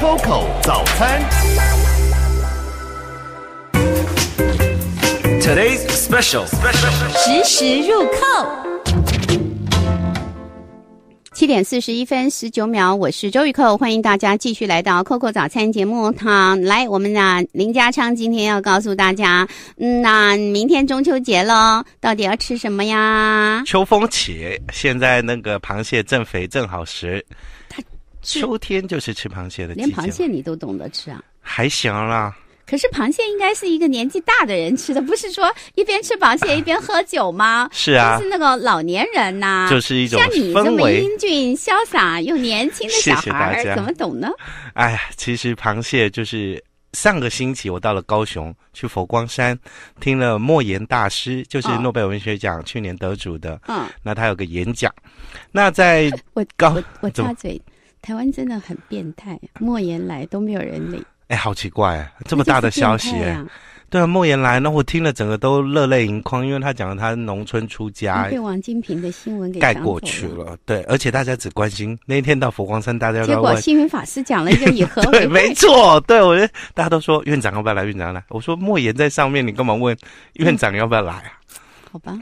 Coco 早餐。Today's special，实时入扣。七点四十一分十九秒，我是周雨蔻，欢迎大家继续来到 Coco 早餐节目。好，来，我们啊，林家昌今天要告诉大家，嗯，那明天中秋节喽，到底要吃什么呀？秋风起，现在那个螃蟹正肥，正好食。秋天就是吃螃蟹的季节，连螃蟹你都懂得吃啊，还行啦。可是螃蟹应该是一个年纪大的人吃的，不是说一边吃螃蟹 一边喝酒吗？是啊，是那个老年人呐。就是一种像你这么英俊、潇洒又年轻的小孩，怎么懂呢？哎呀，其实螃蟹就是上个星期我到了高雄，去佛光山听了莫言大师，就是诺贝尔文学奖去年得主的。嗯，那他有个演讲，那在 我高我插嘴。台湾真的很变态，莫言来都没有人理。哎，好奇怪，啊，这么大的消息，对啊，莫言来，那我听了整个都热泪盈眶，因为他讲他农村出家被王金平的新闻给盖过去了。对，而且大家只关心那天到佛光山，大家结果新闻法师讲了一个以和为 对，没错，对我觉得大家都说院长要不要来，院长来，我说莫言在上面，你干嘛问院长要不要来啊？好吧，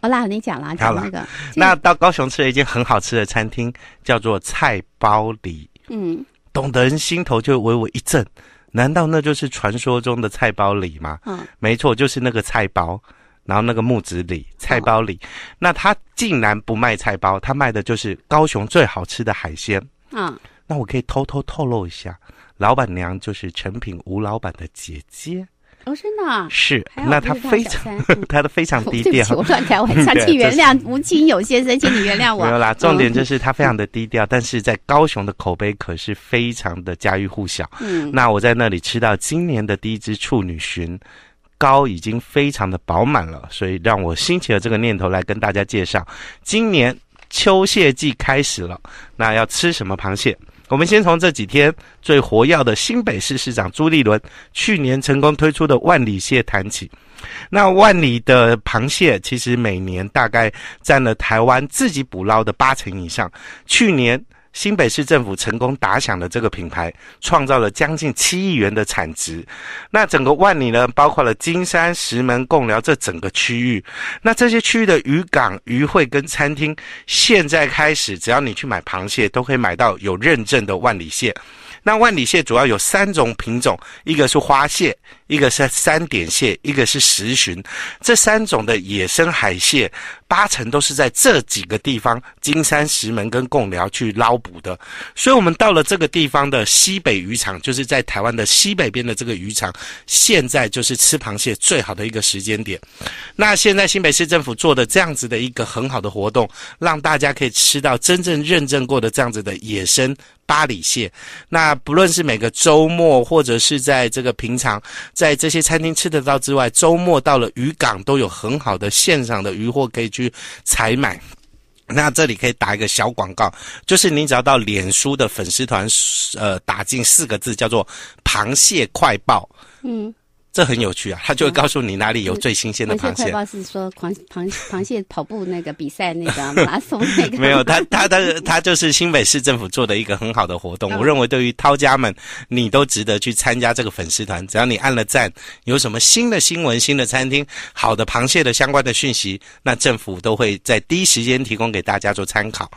我让你讲了。好个。那到高雄吃了一间很好吃的餐厅，叫做菜包里。嗯，懂得人心头就微微一震，难道那就是传说中的菜包里吗？嗯，没错，就是那个菜包，然后那个木子李。菜包里。那他竟然不卖菜包，他卖的就是高雄最好吃的海鲜。嗯，那我可以偷偷透露一下，老板娘就是成品吴老板的姐姐。哦，真的，是那他非常，他的非常低调。我最不我很想湾，原谅吴清友先生，请你原谅我。没有啦，重点就是他非常的低调，但是在高雄的口碑可是非常的家喻户晓。嗯，那我在那里吃到今年的第一只处女裙，糕已经非常的饱满了，所以让我兴起了这个念头来跟大家介绍，今年秋蟹季开始了，那要吃什么螃蟹？我们先从这几天最活跃的新北市市长朱立伦去年成功推出的万里蟹谈起。那万里的螃蟹其实每年大概占了台湾自己捕捞的八成以上。去年。新北市政府成功打响了这个品牌，创造了将近七亿元的产值。那整个万里呢，包括了金山、石门、贡寮这整个区域，那这些区域的渔港、渔会跟餐厅，现在开始，只要你去买螃蟹，都可以买到有认证的万里蟹。那万里蟹主要有三种品种，一个是花蟹，一个是三点蟹，一个是十旬。这三种的野生海蟹，八成都是在这几个地方——金山、石门跟贡寮去捞捕的。所以，我们到了这个地方的西北渔场，就是在台湾的西北边的这个渔场，现在就是吃螃蟹最好的一个时间点。那现在新北市政府做的这样子的一个很好的活动，让大家可以吃到真正认证过的这样子的野生。八里蟹。那不论是每个周末，或者是在这个平常，在这些餐厅吃得到之外，周末到了渔港都有很好的现场的渔货可以去采买。那这里可以打一个小广告，就是你只要到脸书的粉丝团，呃，打进四个字叫做“螃蟹快报”。嗯。这很有趣啊，他就会告诉你哪里有最新鲜的螃蟹。螃蟹快报是说螃螃螃蟹跑步那个比赛那个 马拉松那个。没有，他他他他就是新北市政府做的一个很好的活动。我认为对于涛家们，你都值得去参加这个粉丝团。只要你按了赞，有什么新的新闻、新的餐厅、好的螃蟹的相关的讯息，那政府都会在第一时间提供给大家做参考。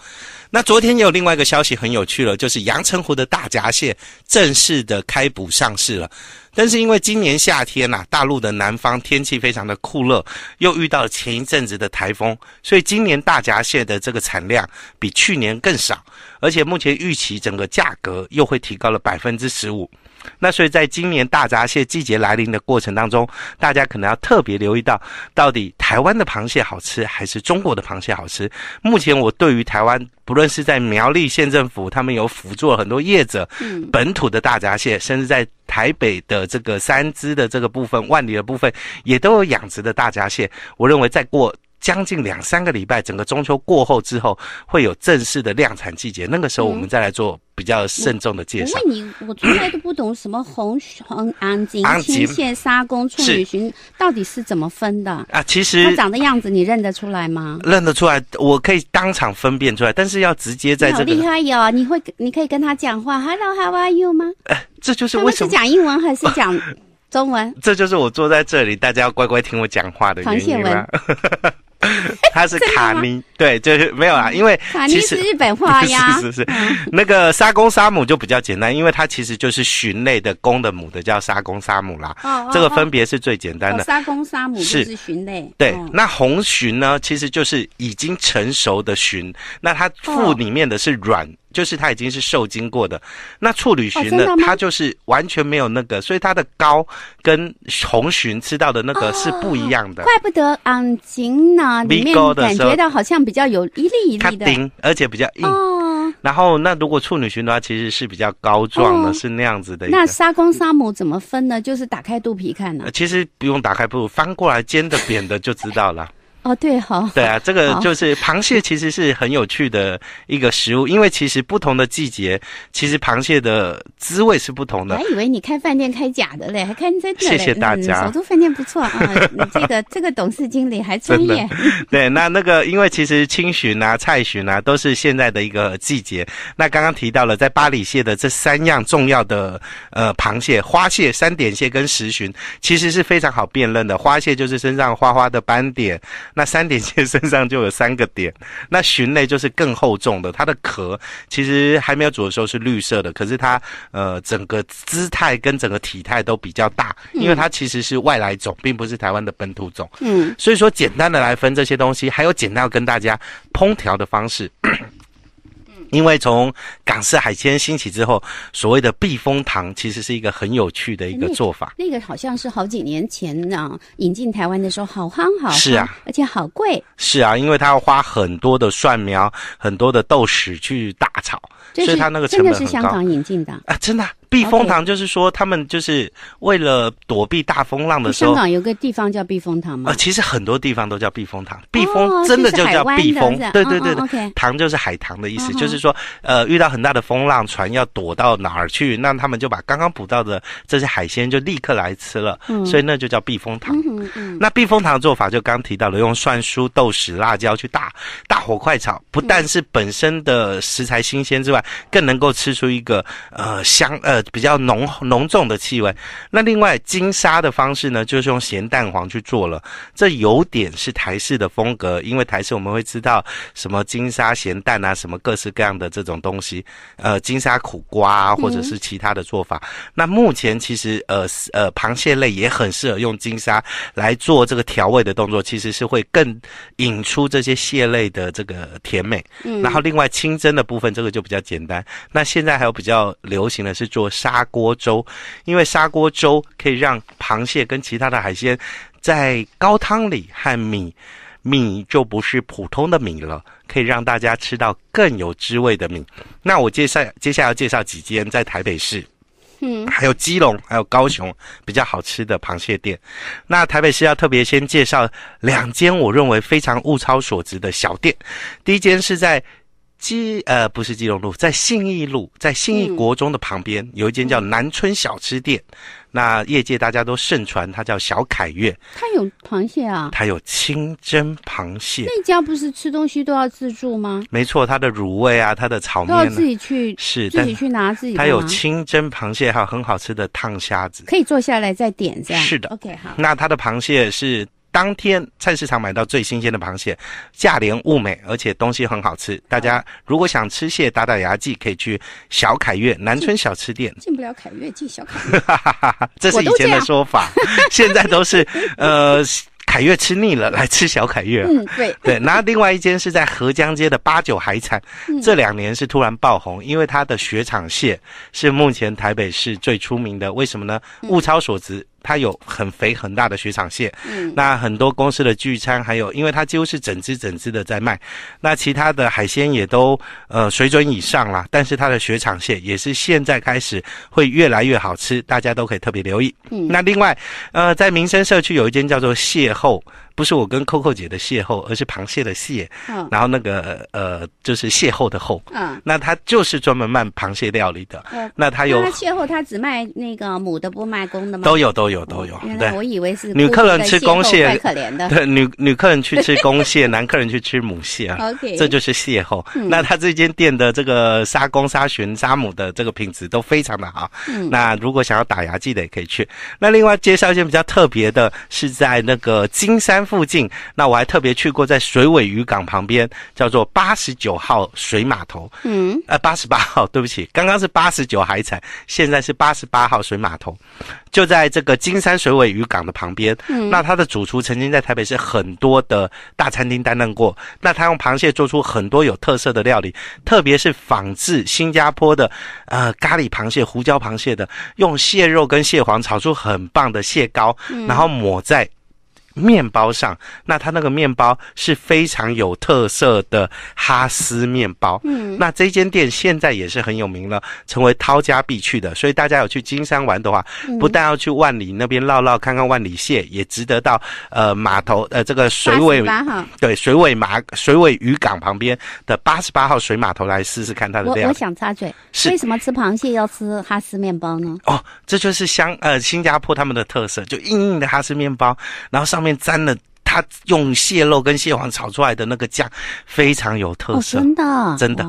那昨天有另外一个消息很有趣了，就是阳澄湖的大闸蟹正式的开捕上市了。但是因为今年夏天呐，大陆的南方天气非常的酷热，又遇到前一阵子的台风，所以今年大闸蟹的这个产量比去年更少，而且目前预期整个价格又会提高了百分之十五。那所以在今年大闸蟹季节来临的过程当中，大家可能要特别留意到，到底台湾的螃蟹好吃还是中国的螃蟹好吃？目前我对于台湾，不论是在苗栗县政府，他们有辅助很多业者，嗯，本土的大闸蟹，甚至在。台北的这个三只的这个部分，万里的部分也都有养殖的大闸蟹，我认为再过。将近两三个礼拜，整个中秋过后之后，会有正式的量产季节。那个时候，我们再来做比较慎重的介绍。我问你，我从来都不懂什么红红 安吉、天线沙公、处女行」到底是怎么分的啊？其实它长的样子，你认得出来吗？认得出来，我可以当场分辨出来，但是要直接在这个。好厉害哟！你会，你可以跟他讲话，Hello，How are you 吗？这就是为什么讲英文还是讲 中文？这就是我坐在这里，大家要乖乖听我讲话的原因吗？他是卡尼，对，就是没有啦，因为卡尼是日本话呀。是是是，那个沙公沙母就比较简单，因为它其实就是鲟类的公的母的叫沙公沙母啦。哦哦，这个分别是最简单的。沙公沙母是鲟类。对，那红鲟呢，其实就是已经成熟的鲟，那它腹里面的是软。就是它已经是受精过的，那处女裙呢？它就是完全没有那个，所以它的膏跟红裙吃到的那个是不一样的。怪不得安静呢，里面感觉到好像比较有一粒一粒的，而且比较硬。然后那如果处女的话，其实是比较高壮的，是那样子的。那沙公沙母怎么分呢？就是打开肚皮看呢？其实不用打开肚，翻过来煎的扁的就知道了。哦，对，好，对啊，这个就是螃蟹，其实是很有趣的一个食物，因为其实不同的季节，其实螃蟹的滋味是不同的。还以为你开饭店开假的嘞，还开在这嘞。谢谢大家，首都饭店不错啊。这个这个董事经理还专业。对，那那个，因为其实青鲟啊、菜鲟啊，都是现在的一个季节。那刚刚提到了在巴里蟹的这三样重要的呃螃蟹，花蟹、三点蟹跟十鲟，其实是非常好辨认的。花蟹就是身上花花的斑点。那三点蟹身上就有三个点，那鲟类就是更厚重的，它的壳其实还没有煮的时候是绿色的，可是它呃整个姿态跟整个体态都比较大，因为它其实是外来种，并不是台湾的本土种。嗯，所以说简单的来分这些东西，还有简单跟大家烹调的方式。因为从港式海鲜兴起之后，所谓的避风塘其实是一个很有趣的一个做法。那个好像是好几年前啊，引进台湾的时候好夯好是啊，而且好贵。是啊，因为他要花很多的蒜苗、很多的豆豉去大炒。这是真的是香港引进的啊！真的避风塘就是说他们就是为了躲避大风浪的时候，香港有个地方叫避风塘吗？啊，其实很多地方都叫避风塘，避风真的就叫避风。对对对对，塘就是海塘的意思，就是说呃遇到很大的风浪，船要躲到哪儿去？那他们就把刚刚捕到的这些海鲜就立刻来吃了。嗯，所以那就叫避风塘。那避风塘做法就刚提到了，用蒜酥、豆豉、辣椒去大大火快炒，不但是本身的食材新鲜之外。更能够吃出一个呃香呃比较浓浓重的气味。那另外金沙的方式呢，就是用咸蛋黄去做了，这有点是台式的风格，因为台式我们会知道什么金沙咸蛋啊，什么各式各样的这种东西，呃金沙苦瓜或者是其他的做法。那目前其实呃呃螃蟹类也很适合用金沙来做这个调味的动作，其实是会更引出这些蟹类的这个甜美。嗯，然后另外清蒸的部分，这个就比较。简单。那现在还有比较流行的是做砂锅粥，因为砂锅粥可以让螃蟹跟其他的海鲜在高汤里和米，米就不是普通的米了，可以让大家吃到更有滋味的米。那我介绍接下来要介绍几间在台北市、还有基隆、还有高雄比较好吃的螃蟹店。那台北市要特别先介绍两间我认为非常物超所值的小店，第一间是在。基呃不是基隆路，在信义路，在信义国中的旁边，有一间叫南村小吃店。那业界大家都盛传，它叫小凯悦。它有螃蟹啊？它有清蒸螃蟹。那家不是吃东西都要自助吗？没错，它的卤味啊，它的炒面都要自己去，是自己去拿自己。它有清蒸螃蟹，还有很好吃的烫虾子。可以坐下来再点这样。是的，OK 好。那它的螃蟹是。当天菜市场买到最新鲜的螃蟹，价廉物美，而且东西很好吃。大家如果想吃蟹打打牙祭，可以去小凯悦南村小吃店。进不了凯悦，进小凯。哈哈哈哈这是以前的说法，现在都是呃凯悦吃腻了，来吃小凯悦。嗯，对 对。然后另外一间是在河江街的八九海产，这两年是突然爆红，因为它的雪场蟹是目前台北市最出名的。为什么呢？物超所值。它有很肥很大的雪场蟹，嗯，那很多公司的聚餐，还有因为它几乎是整只整只的在卖，那其他的海鲜也都呃水准以上啦。但是它的雪场蟹也是现在开始会越来越好吃，大家都可以特别留意。嗯，那另外，呃，在民生社区有一间叫做邂逅。不是我跟 coco 姐的邂逅，而是螃蟹的蟹。嗯，然后那个呃，就是邂逅的逅。嗯，那他就是专门卖螃蟹料理的。那他有，邂逅他只卖那个母的，不卖公的吗？都有，都有，都有。对，我以为是女客人吃公蟹，很可怜的。对，女女客人去吃公蟹，男客人去吃母蟹。OK，这就是邂逅。那他这间店的这个沙公、沙鲟沙母的这个品质都非常的好。嗯，那如果想要打牙祭的也可以去。那另外介绍一间比较特别的，是在那个金山。附近，那我还特别去过在水尾渔港旁边，叫做八十九号水码头。嗯，呃，八十八号，对不起，刚刚是八十九海产，现在是八十八号水码头，就在这个金山水尾渔港的旁边。嗯，那他的主厨曾经在台北市很多的大餐厅担任过，那他用螃蟹做出很多有特色的料理，特别是仿制新加坡的呃咖喱螃蟹、胡椒螃蟹的，用蟹肉跟蟹黄炒出很棒的蟹膏，然后抹在。面包上，那他那个面包是非常有特色的哈斯面包。嗯，那这间店现在也是很有名了，成为涛家必去的。所以大家有去金山玩的话，不但要去万里那边绕绕看看万里蟹，也值得到呃码头呃这个水尾对水尾马水尾渔港旁边的八十八号水码头来试试看它的。我我想插嘴，是为什么吃螃蟹要吃哈斯面包呢？哦，这就是香呃新加坡他们的特色，就硬硬的哈斯面包，然后上。面粘了。他用蟹肉跟蟹黄炒出来的那个酱非常有特色，真的，真的。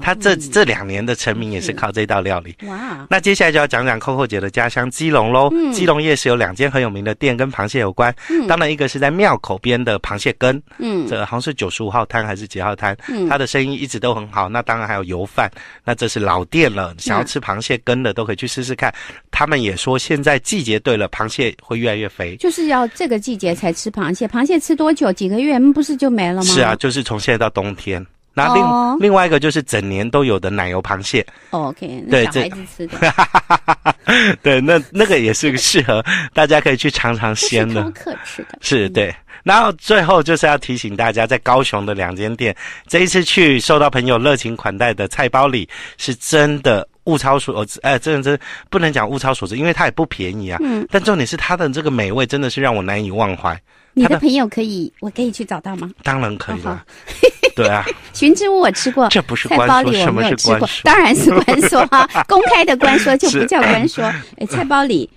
他这这两年的成名也是靠这道料理。哇，那接下来就要讲讲扣扣姐的家乡基隆喽。基隆夜市有两间很有名的店跟螃蟹有关，嗯、当然一个是在庙口边的螃蟹羹，嗯，这好像是九十五号摊还是几号摊，嗯，他的生意一直都很好。那当然还有油饭，那这是老店了，想要吃螃蟹羹的都可以去试试看。他们也说现在季节对了，螃蟹会越来越肥，就是要这个季节才吃螃蟹。螃蟹吃多久？几个月？不是就没了吗？是啊，就是从现在到冬天。那另另外一个就是整年都有的奶油螃蟹。OK，对这小孩子吃的。对，那那个也是适合大家可以去尝尝鲜的。的。是，对。然后最后就是要提醒大家，在高雄的两间店，这一次去受到朋友热情款待的菜包里，是真的物超所值。哎，真的真不能讲物超所值，因为它也不便宜啊。嗯。但重点是它的这个美味真的是让我难以忘怀。你的朋友可以，我可以去找到吗？当然可以了，对啊。寻知屋我吃过，这不是菜包里，我没有吃过，当然是官说哈，公开的官说就不叫官说，哎，菜包里。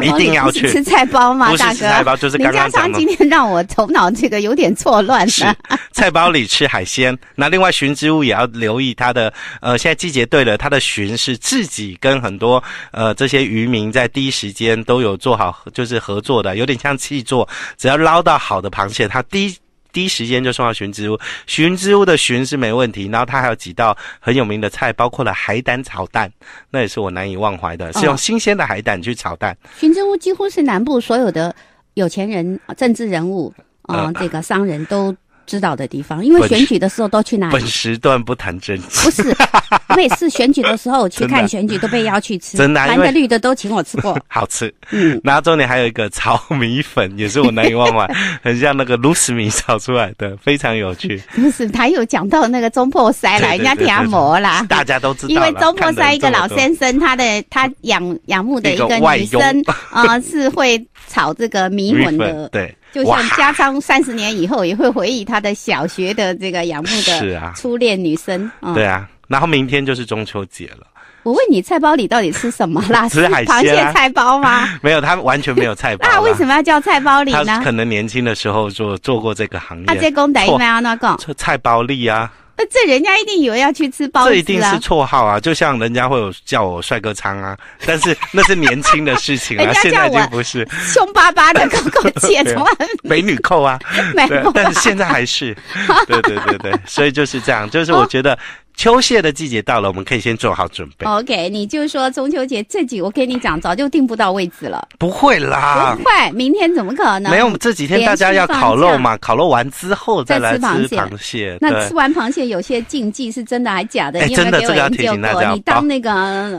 一定要去吃菜包吗？大哥！林家祥今天让我头脑这个有点错乱的。菜包里吃海鲜，那另外寻之物也要留意它的。呃，现在季节对了，它的寻是自己跟很多呃这些渔民在第一时间都有做好，就是合作的，有点像气作。只要捞到好的螃蟹，他第一。第一时间就送到寻之屋，寻之屋的寻是没问题。然后它还有几道很有名的菜，包括了海胆炒蛋，那也是我难以忘怀的，是用新鲜的海胆去炒蛋。寻之屋几乎是南部所有的有钱人、政治人物啊，这个商人都。知道的地方，因为选举的时候都去哪？本时段不谈政治。不是，我 每次选举的时候去看选举，都被邀去吃，蓝的绿的都请我吃过。好吃。嗯，然后重点还有一个炒米粉，也是我难以忘怀，很像那个卢斯米炒出来的，非常有趣。不是，他有讲到那个中破塞了，人家贴摩啦，大家都知道。因为中破塞一个老先生，他的他仰仰慕的一个女生啊，是会炒这个米粉的。对。就像加昌三十年以后也会回忆他的小学的这个仰慕的初恋女生。对啊，然后明天就是中秋节了。我问你，菜包里到底是什么啦？吃海鲜菜包吗？没有，他完全没有菜包。那为什么要叫菜包里呢？可能年轻的时候做做过这个行业。他这公仔一遍要那个菜包里啊。这人家一定以为要去吃包子了，这一定是绰号啊！就像人家会有叫我帅哥仓啊，但是那是年轻的事情啊，现在已经不是凶巴巴的高高 姐，从来美女扣啊？没有，但是现在还是，对对对对，所以就是这样，就是我觉得。秋蟹的季节到了，我们可以先做好准备。OK，你就说中秋节这几，我跟你讲，早就订不到位置了。不会啦，不会，明天怎么可能？没有，这几天大家要烤肉嘛，烤肉完之后再来吃螃蟹。那吃完螃蟹有些禁忌是真的还假的？个要提醒大家，你当那个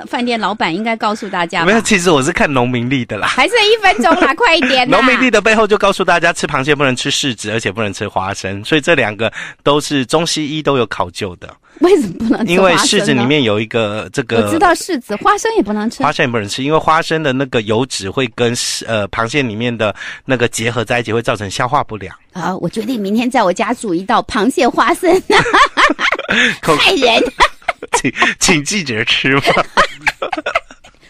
饭店老板应该告诉大家。没有，其实我是看农民力的啦。还剩一分钟啦，快一点！农民力的背后就告诉大家，吃螃蟹不能吃柿子，而且不能吃花生，所以这两个都是中西医都有考究的。为什么不能？因为柿子里面有一个这个。我知道柿子、花生也不能吃。花生也不能吃，因为花生的那个油脂会跟呃螃蟹里面的那个结合在一起，会造成消化不良。啊！我决定明天在我家煮一道螃蟹花生害 人！请请记者吃吧。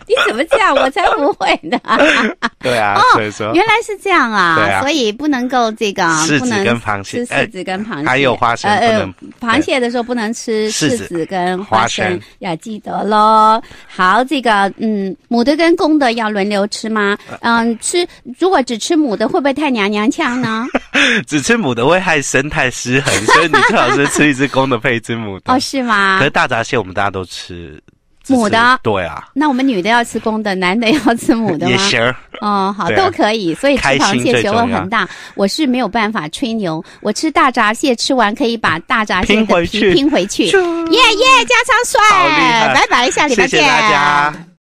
你怎么这样？我才不会呢！对啊，哦，原来是这样啊！啊，所以不能够这个，柿子跟螃蟹，吃柿子跟螃蟹还有花生不能。螃蟹的时候不能吃柿子跟花生，要记得喽。好，这个嗯，母的跟公的要轮流吃吗？嗯，吃如果只吃母的会不会太娘娘腔呢？只吃母的会害生态失衡，所以你最好是吃一只公的配一只母的。哦，是吗？可是大闸蟹我们大家都吃。母的对啊，那我们女的要吃公的，男的要吃母的吗？也行。嗯，好，都可以。所以吃螃蟹学问很大，我是没有办法吹牛。我吃大闸蟹吃完可以把大闸蟹的皮拼回去。耶耶，加常帅，拜拜，下礼拜见。